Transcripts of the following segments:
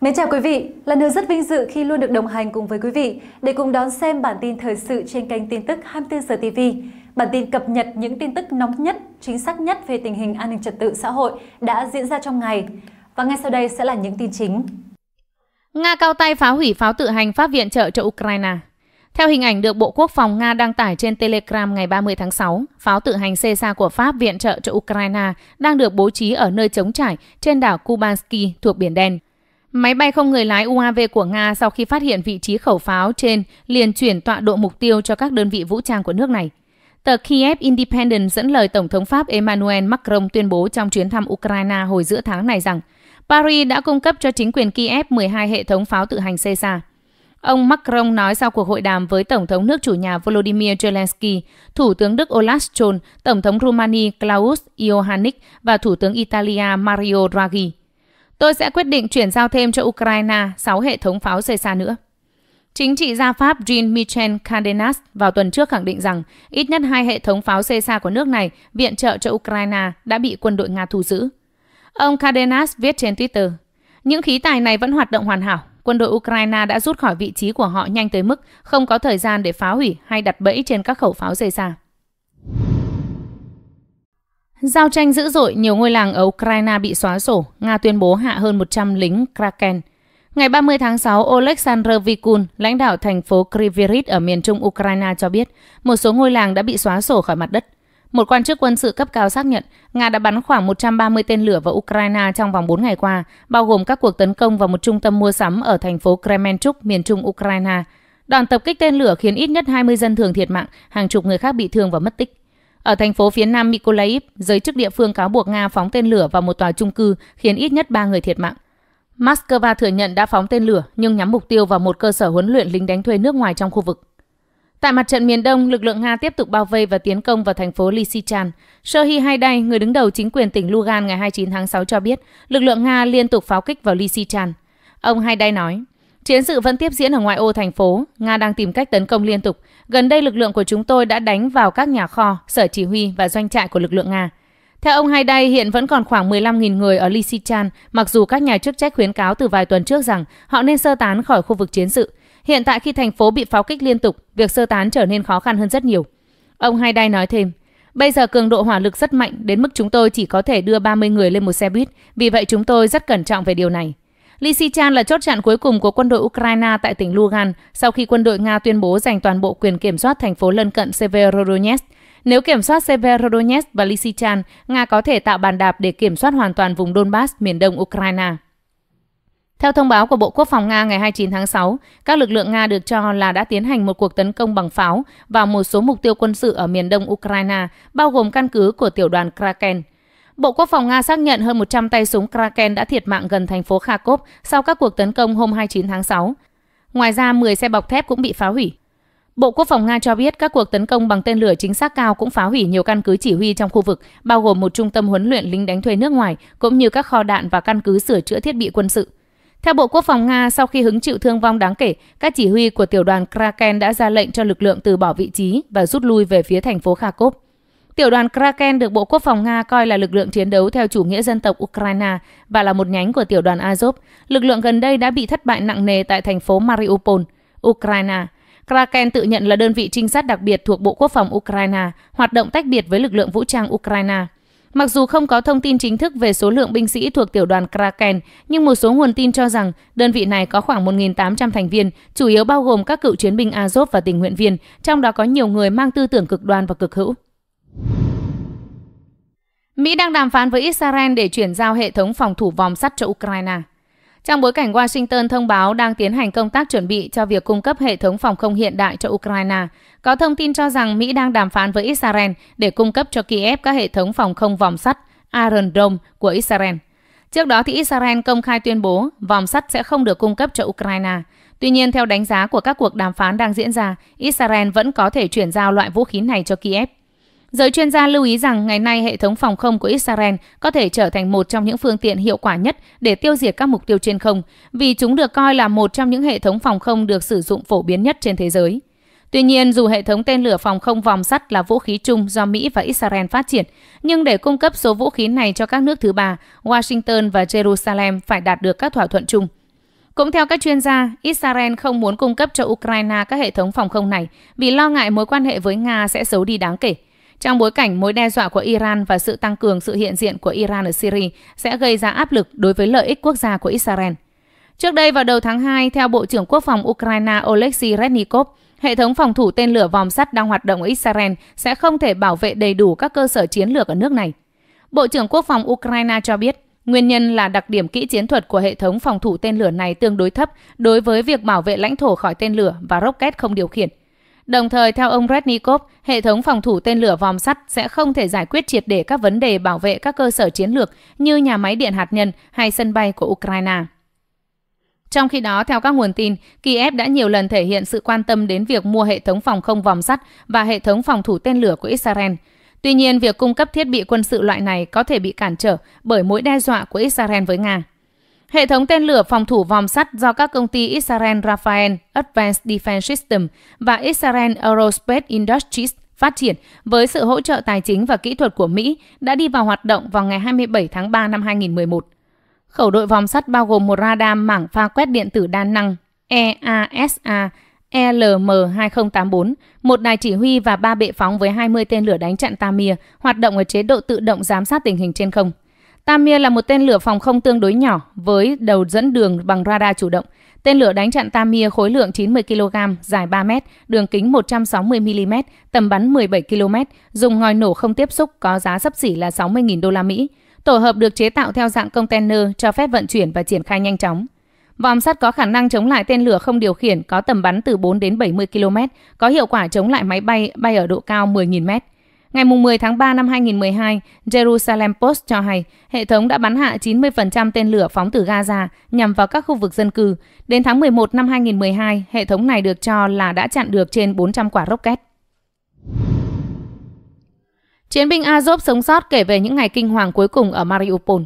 Mến chào quý vị, là điều rất vinh dự khi luôn được đồng hành cùng với quý vị để cùng đón xem bản tin thời sự trên kênh tin tức 24 giờ TV. Bản tin cập nhật những tin tức nóng nhất, chính xác nhất về tình hình an ninh trật tự xã hội đã diễn ra trong ngày. Và ngay sau đây sẽ là những tin chính. Nga cao tay phá hủy pháo tự hành phát viện trợ cho Ukraine. Theo hình ảnh được Bộ Quốc phòng Nga đăng tải trên Telegram ngày 30 tháng 6, pháo tự hành Caesar của Pháp viện trợ cho Ukraine đang được bố trí ở nơi chống trải trên đảo Kubansky thuộc Biển Đen. Máy bay không người lái UAV của Nga sau khi phát hiện vị trí khẩu pháo trên liền chuyển tọa độ mục tiêu cho các đơn vị vũ trang của nước này. Tờ Kiev Independent dẫn lời Tổng thống Pháp Emmanuel Macron tuyên bố trong chuyến thăm Ukraine hồi giữa tháng này rằng Paris đã cung cấp cho chính quyền Kiev 12 hệ thống pháo tự hành Caesar. Ông Macron nói sau cuộc hội đàm với Tổng thống nước chủ nhà Volodymyr Zelensky, Thủ tướng Đức Olaf Scholz, Tổng thống Rumani Klaus Iohannis và Thủ tướng Italia Mario Draghi. Tôi sẽ quyết định chuyển giao thêm cho Ukraine 6 hệ thống pháo rơi xa nữa. Chính trị gia Pháp Jean-Michel Cardenas vào tuần trước khẳng định rằng ít nhất hai hệ thống pháo xê xa của nước này viện trợ cho Ukraine đã bị quân đội Nga thu giữ. Ông Cardenas viết trên Twitter, những khí tài này vẫn hoạt động hoàn hảo. Quân đội Ukraine đã rút khỏi vị trí của họ nhanh tới mức không có thời gian để phá hủy hay đặt bẫy trên các khẩu pháo rơi xa. Giao tranh dữ dội, nhiều ngôi làng ở Ukraine bị xóa sổ, Nga tuyên bố hạ hơn 100 lính Kraken. Ngày 30 tháng 6, Oleksandr Vikun, lãnh đạo thành phố Kryvyi ở miền trung Ukraine cho biết, một số ngôi làng đã bị xóa sổ khỏi mặt đất. Một quan chức quân sự cấp cao xác nhận, Nga đã bắn khoảng 130 tên lửa vào Ukraine trong vòng 4 ngày qua, bao gồm các cuộc tấn công vào một trung tâm mua sắm ở thành phố Kremenchuk, miền trung Ukraine. Đòn tập kích tên lửa khiến ít nhất 20 dân thường thiệt mạng, hàng chục người khác bị thương và mất tích. Ở thành phố phía nam Mykolaiv, giới chức địa phương cáo buộc Nga phóng tên lửa vào một tòa trung cư khiến ít nhất 3 người thiệt mạng. Moscow thừa nhận đã phóng tên lửa nhưng nhắm mục tiêu vào một cơ sở huấn luyện lính đánh thuê nước ngoài trong khu vực. Tại mặt trận miền Đông, lực lượng Nga tiếp tục bao vây và tiến công vào thành phố Lysychansk. Shohi Haidai, người đứng đầu chính quyền tỉnh Lugan ngày 29 tháng 6 cho biết, lực lượng Nga liên tục pháo kích vào Lysychansk. Ông Haidai nói, Chiến sự vẫn tiếp diễn ở ngoại ô thành phố, Nga đang tìm cách tấn công liên tục. Gần đây lực lượng của chúng tôi đã đánh vào các nhà kho, sở chỉ huy và doanh trại của lực lượng Nga. Theo ông Haiday, hiện vẫn còn khoảng 15.000 người ở Lysychan, mặc dù các nhà chức trách khuyến cáo từ vài tuần trước rằng họ nên sơ tán khỏi khu vực chiến sự. Hiện tại khi thành phố bị pháo kích liên tục, việc sơ tán trở nên khó khăn hơn rất nhiều. Ông Haiday nói thêm, Bây giờ cường độ hỏa lực rất mạnh đến mức chúng tôi chỉ có thể đưa 30 người lên một xe buýt, vì vậy chúng tôi rất cẩn trọng về điều này. Lysychan là chốt chặn cuối cùng của quân đội Ukraine tại tỉnh Lugan sau khi quân đội Nga tuyên bố giành toàn bộ quyền kiểm soát thành phố lân cận Severodonetsk. Nếu kiểm soát Severodonetsk và Lysychan, Nga có thể tạo bàn đạp để kiểm soát hoàn toàn vùng Donbass miền đông Ukraine. Theo thông báo của Bộ Quốc phòng Nga ngày 29 tháng 6, các lực lượng Nga được cho là đã tiến hành một cuộc tấn công bằng pháo vào một số mục tiêu quân sự ở miền đông Ukraine, bao gồm căn cứ của tiểu đoàn Kraken – Bộ Quốc phòng Nga xác nhận hơn 100 tay súng Kraken đã thiệt mạng gần thành phố Kharkov sau các cuộc tấn công hôm 29 tháng 6. Ngoài ra, 10 xe bọc thép cũng bị phá hủy. Bộ Quốc phòng Nga cho biết các cuộc tấn công bằng tên lửa chính xác cao cũng phá hủy nhiều căn cứ chỉ huy trong khu vực, bao gồm một trung tâm huấn luyện lính đánh thuê nước ngoài, cũng như các kho đạn và căn cứ sửa chữa thiết bị quân sự. Theo Bộ Quốc phòng Nga, sau khi hứng chịu thương vong đáng kể, các chỉ huy của tiểu đoàn Kraken đã ra lệnh cho lực lượng từ bỏ vị trí và rút lui về phía thành phố Kharkov. Tiểu đoàn Kraken được Bộ Quốc phòng Nga coi là lực lượng chiến đấu theo chủ nghĩa dân tộc Ukraine và là một nhánh của tiểu đoàn Azov. Lực lượng gần đây đã bị thất bại nặng nề tại thành phố Mariupol, Ukraine. Kraken tự nhận là đơn vị trinh sát đặc biệt thuộc Bộ Quốc phòng Ukraine, hoạt động tách biệt với lực lượng vũ trang Ukraine. Mặc dù không có thông tin chính thức về số lượng binh sĩ thuộc tiểu đoàn Kraken, nhưng một số nguồn tin cho rằng đơn vị này có khoảng 1.800 thành viên, chủ yếu bao gồm các cựu chiến binh Azov và tình nguyện viên, trong đó có nhiều người mang tư tưởng cực đoan và cực hữu. Mỹ đang đàm phán với Israel để chuyển giao hệ thống phòng thủ vòng sắt cho Ukraine. Trong bối cảnh Washington thông báo đang tiến hành công tác chuẩn bị cho việc cung cấp hệ thống phòng không hiện đại cho Ukraine, có thông tin cho rằng Mỹ đang đàm phán với Israel để cung cấp cho Kiev các hệ thống phòng không vòng sắt Iron Dome của Israel. Trước đó thì Israel công khai tuyên bố vòng sắt sẽ không được cung cấp cho Ukraine. Tuy nhiên, theo đánh giá của các cuộc đàm phán đang diễn ra, Israel vẫn có thể chuyển giao loại vũ khí này cho Kiev. Giới chuyên gia lưu ý rằng ngày nay hệ thống phòng không của Israel có thể trở thành một trong những phương tiện hiệu quả nhất để tiêu diệt các mục tiêu trên không, vì chúng được coi là một trong những hệ thống phòng không được sử dụng phổ biến nhất trên thế giới. Tuy nhiên, dù hệ thống tên lửa phòng không vòng sắt là vũ khí chung do Mỹ và Israel phát triển, nhưng để cung cấp số vũ khí này cho các nước thứ ba, Washington và Jerusalem phải đạt được các thỏa thuận chung. Cũng theo các chuyên gia, Israel không muốn cung cấp cho Ukraine các hệ thống phòng không này vì lo ngại mối quan hệ với Nga sẽ xấu đi đáng kể – trong bối cảnh mối đe dọa của Iran và sự tăng cường sự hiện diện của Iran ở Syria sẽ gây ra áp lực đối với lợi ích quốc gia của Israel. Trước đây vào đầu tháng 2, theo Bộ trưởng Quốc phòng Ukraine Oleksiy Reznikov, hệ thống phòng thủ tên lửa vòng sắt đang hoạt động ở Israel sẽ không thể bảo vệ đầy đủ các cơ sở chiến lược ở nước này. Bộ trưởng Quốc phòng Ukraine cho biết, nguyên nhân là đặc điểm kỹ chiến thuật của hệ thống phòng thủ tên lửa này tương đối thấp đối với việc bảo vệ lãnh thổ khỏi tên lửa và rocket không điều khiển – Đồng thời, theo ông Rednikov, hệ thống phòng thủ tên lửa vòm sắt sẽ không thể giải quyết triệt để các vấn đề bảo vệ các cơ sở chiến lược như nhà máy điện hạt nhân hay sân bay của Ukraine. Trong khi đó, theo các nguồn tin, Kiev đã nhiều lần thể hiện sự quan tâm đến việc mua hệ thống phòng không vòm sắt và hệ thống phòng thủ tên lửa của Israel. Tuy nhiên, việc cung cấp thiết bị quân sự loại này có thể bị cản trở bởi mối đe dọa của Israel với Nga. Hệ thống tên lửa phòng thủ vòng sắt do các công ty Israel Rafael Advanced Defense System và Israel Aerospace Industries phát triển với sự hỗ trợ tài chính và kỹ thuật của Mỹ đã đi vào hoạt động vào ngày 27 tháng 3 năm 2011. Khẩu đội vòng sắt bao gồm một radar mảng pha quét điện tử đa năng EASA e LM2084, một đài chỉ huy và ba bệ phóng với 20 tên lửa đánh chặn Tamir hoạt động ở chế độ tự động giám sát tình hình trên không. Tamia là một tên lửa phòng không tương đối nhỏ với đầu dẫn đường bằng radar chủ động. Tên lửa đánh chặn Tamia khối lượng 90 kg, dài 3 m, đường kính 160 mm, tầm bắn 17 km, dùng ngòi nổ không tiếp xúc có giá sấp xỉ là 60.000 đô la Mỹ. Tổ hợp được chế tạo theo dạng container cho phép vận chuyển và triển khai nhanh chóng. Vòm sắt có khả năng chống lại tên lửa không điều khiển có tầm bắn từ 4 đến 70 km, có hiệu quả chống lại máy bay bay ở độ cao 10.000 m. Ngày 10 tháng 3 năm 2012, Jerusalem Post cho hay hệ thống đã bắn hạ 90% tên lửa phóng từ Gaza nhằm vào các khu vực dân cư. Đến tháng 11 năm 2012, hệ thống này được cho là đã chặn được trên 400 quả rocket. Chiến binh Azov sống sót kể về những ngày kinh hoàng cuối cùng ở Mariupol.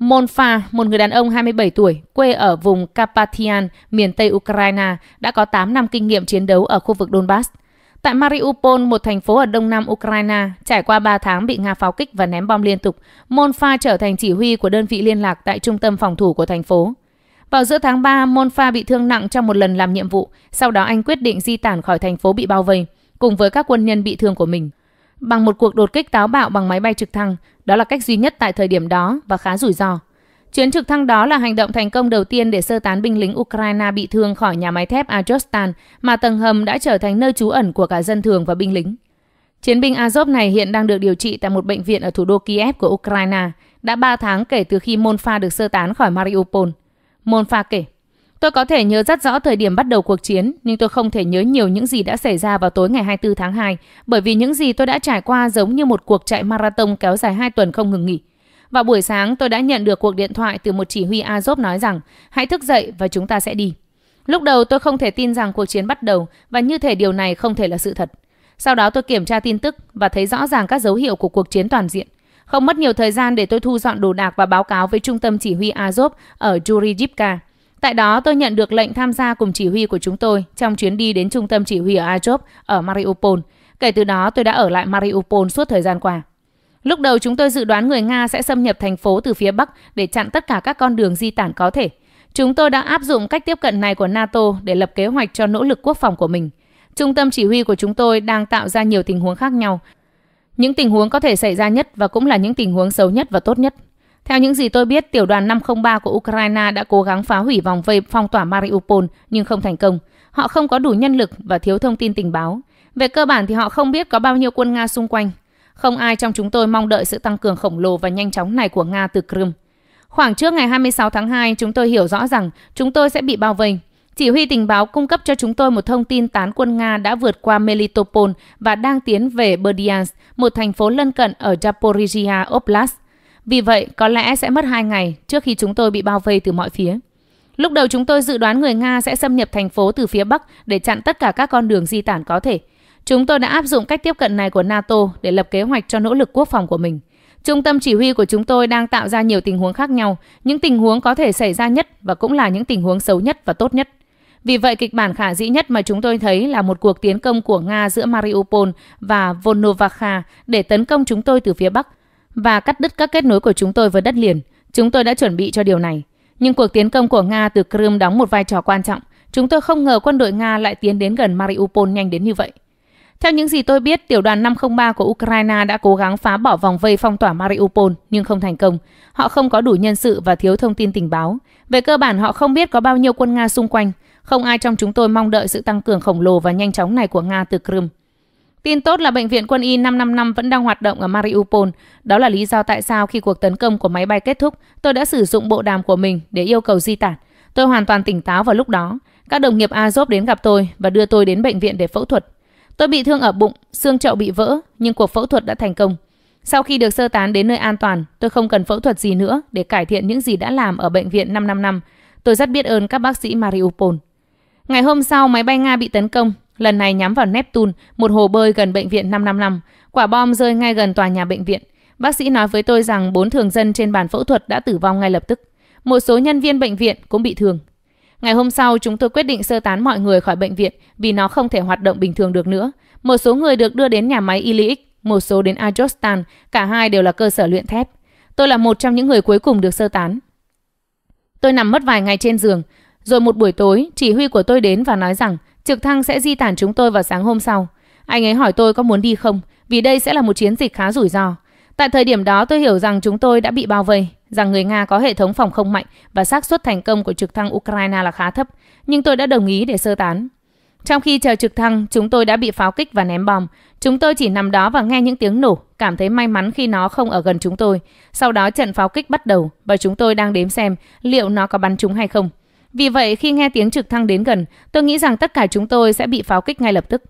Monfa, một người đàn ông 27 tuổi, quê ở vùng Kapatian miền Tây Ukraine, đã có 8 năm kinh nghiệm chiến đấu ở khu vực Donbass. Tại Mariupol, một thành phố ở đông nam Ukraine, trải qua 3 tháng bị Nga pháo kích và ném bom liên tục, Monfa trở thành chỉ huy của đơn vị liên lạc tại trung tâm phòng thủ của thành phố. Vào giữa tháng 3, Monfa bị thương nặng trong một lần làm nhiệm vụ, sau đó anh quyết định di tản khỏi thành phố bị bao vây, cùng với các quân nhân bị thương của mình. Bằng một cuộc đột kích táo bạo bằng máy bay trực thăng, đó là cách duy nhất tại thời điểm đó và khá rủi ro. Chuyến trực thăng đó là hành động thành công đầu tiên để sơ tán binh lính Ukraine bị thương khỏi nhà máy thép Azovstan, mà tầng hầm đã trở thành nơi trú ẩn của cả dân thường và binh lính. Chiến binh Azov này hiện đang được điều trị tại một bệnh viện ở thủ đô Kiev của Ukraine, đã 3 tháng kể từ khi Monfa được sơ tán khỏi Mariupol. Monfa kể, Tôi có thể nhớ rất rõ thời điểm bắt đầu cuộc chiến, nhưng tôi không thể nhớ nhiều những gì đã xảy ra vào tối ngày 24 tháng 2, bởi vì những gì tôi đã trải qua giống như một cuộc chạy marathon kéo dài 2 tuần không ngừng nghỉ. Vào buổi sáng tôi đã nhận được cuộc điện thoại từ một chỉ huy Azov nói rằng hãy thức dậy và chúng ta sẽ đi. Lúc đầu tôi không thể tin rằng cuộc chiến bắt đầu và như thể điều này không thể là sự thật. Sau đó tôi kiểm tra tin tức và thấy rõ ràng các dấu hiệu của cuộc chiến toàn diện. Không mất nhiều thời gian để tôi thu dọn đồ đạc và báo cáo với trung tâm chỉ huy Azov ở Jurijivka. Tại đó tôi nhận được lệnh tham gia cùng chỉ huy của chúng tôi trong chuyến đi đến trung tâm chỉ huy ở Azov ở Mariupol. Kể từ đó tôi đã ở lại Mariupol suốt thời gian qua. Lúc đầu chúng tôi dự đoán người Nga sẽ xâm nhập thành phố từ phía Bắc để chặn tất cả các con đường di tản có thể. Chúng tôi đã áp dụng cách tiếp cận này của NATO để lập kế hoạch cho nỗ lực quốc phòng của mình. Trung tâm chỉ huy của chúng tôi đang tạo ra nhiều tình huống khác nhau. Những tình huống có thể xảy ra nhất và cũng là những tình huống xấu nhất và tốt nhất. Theo những gì tôi biết, tiểu đoàn 503 của Ukraine đã cố gắng phá hủy vòng vây phong tỏa Mariupol nhưng không thành công. Họ không có đủ nhân lực và thiếu thông tin tình báo. Về cơ bản thì họ không biết có bao nhiêu quân Nga xung quanh. Không ai trong chúng tôi mong đợi sự tăng cường khổng lồ và nhanh chóng này của Nga từ Crimea. Khoảng trước ngày 26 tháng 2, chúng tôi hiểu rõ rằng chúng tôi sẽ bị bao vây. Chỉ huy tình báo cung cấp cho chúng tôi một thông tin tán quân Nga đã vượt qua Melitopol và đang tiến về Berdyansk, một thành phố lân cận ở Zaporizhia Oblast. Vì vậy, có lẽ sẽ mất hai ngày trước khi chúng tôi bị bao vây từ mọi phía. Lúc đầu chúng tôi dự đoán người Nga sẽ xâm nhập thành phố từ phía Bắc để chặn tất cả các con đường di tản có thể – Chúng tôi đã áp dụng cách tiếp cận này của NATO để lập kế hoạch cho nỗ lực quốc phòng của mình. Trung tâm chỉ huy của chúng tôi đang tạo ra nhiều tình huống khác nhau, những tình huống có thể xảy ra nhất và cũng là những tình huống xấu nhất và tốt nhất. Vì vậy, kịch bản khả dĩ nhất mà chúng tôi thấy là một cuộc tiến công của Nga giữa Mariupol và Volnovakha để tấn công chúng tôi từ phía Bắc và cắt đứt các kết nối của chúng tôi với đất liền. Chúng tôi đã chuẩn bị cho điều này. Nhưng cuộc tiến công của Nga từ Crimea đóng một vai trò quan trọng. Chúng tôi không ngờ quân đội Nga lại tiến đến gần Mariupol nhanh đến như vậy. Theo những gì tôi biết, tiểu đoàn 503 của Ukraine đã cố gắng phá bỏ vòng vây phong tỏa Mariupol nhưng không thành công. Họ không có đủ nhân sự và thiếu thông tin tình báo. Về cơ bản họ không biết có bao nhiêu quân Nga xung quanh. Không ai trong chúng tôi mong đợi sự tăng cường khổng lồ và nhanh chóng này của Nga từ Crimea. Tin tốt là bệnh viện quân y 555 vẫn đang hoạt động ở Mariupol. Đó là lý do tại sao khi cuộc tấn công của máy bay kết thúc, tôi đã sử dụng bộ đàm của mình để yêu cầu di tản. Tôi hoàn toàn tỉnh táo vào lúc đó. Các đồng nghiệp Azov đến gặp tôi và đưa tôi đến bệnh viện để phẫu thuật. Tôi bị thương ở bụng, xương chậu bị vỡ, nhưng cuộc phẫu thuật đã thành công. Sau khi được sơ tán đến nơi an toàn, tôi không cần phẫu thuật gì nữa để cải thiện những gì đã làm ở bệnh viện 555. Năm. năm. Tôi rất biết ơn các bác sĩ Mariupol. Ngày hôm sau, máy bay Nga bị tấn công, lần này nhắm vào Neptune, một hồ bơi gần bệnh viện năm năm. Quả bom rơi ngay gần tòa nhà bệnh viện. Bác sĩ nói với tôi rằng bốn thường dân trên bàn phẫu thuật đã tử vong ngay lập tức. Một số nhân viên bệnh viện cũng bị thương. Ngày hôm sau, chúng tôi quyết định sơ tán mọi người khỏi bệnh viện vì nó không thể hoạt động bình thường được nữa. Một số người được đưa đến nhà máy Ilyic, một số đến Ajostan, cả hai đều là cơ sở luyện thép. Tôi là một trong những người cuối cùng được sơ tán. Tôi nằm mất vài ngày trên giường, rồi một buổi tối, chỉ huy của tôi đến và nói rằng trực thăng sẽ di tản chúng tôi vào sáng hôm sau. Anh ấy hỏi tôi có muốn đi không, vì đây sẽ là một chiến dịch khá rủi ro. Tại thời điểm đó tôi hiểu rằng chúng tôi đã bị bao vây, rằng người Nga có hệ thống phòng không mạnh và xác suất thành công của trực thăng Ukraine là khá thấp, nhưng tôi đã đồng ý để sơ tán. Trong khi chờ trực thăng, chúng tôi đã bị pháo kích và ném bom. Chúng tôi chỉ nằm đó và nghe những tiếng nổ, cảm thấy may mắn khi nó không ở gần chúng tôi. Sau đó trận pháo kích bắt đầu và chúng tôi đang đếm xem liệu nó có bắn chúng hay không. Vì vậy, khi nghe tiếng trực thăng đến gần, tôi nghĩ rằng tất cả chúng tôi sẽ bị pháo kích ngay lập tức.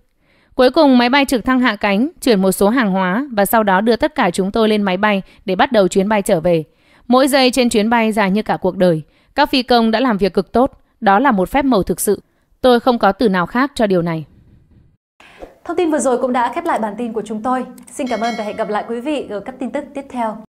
Cuối cùng máy bay trực thăng hạ cánh, chuyển một số hàng hóa và sau đó đưa tất cả chúng tôi lên máy bay để bắt đầu chuyến bay trở về. Mỗi giây trên chuyến bay dài như cả cuộc đời. Các phi công đã làm việc cực tốt, đó là một phép màu thực sự. Tôi không có từ nào khác cho điều này. Thông tin vừa rồi cũng đã khép lại bản tin của chúng tôi. Xin cảm ơn và hẹn gặp lại quý vị ở các tin tức tiếp theo.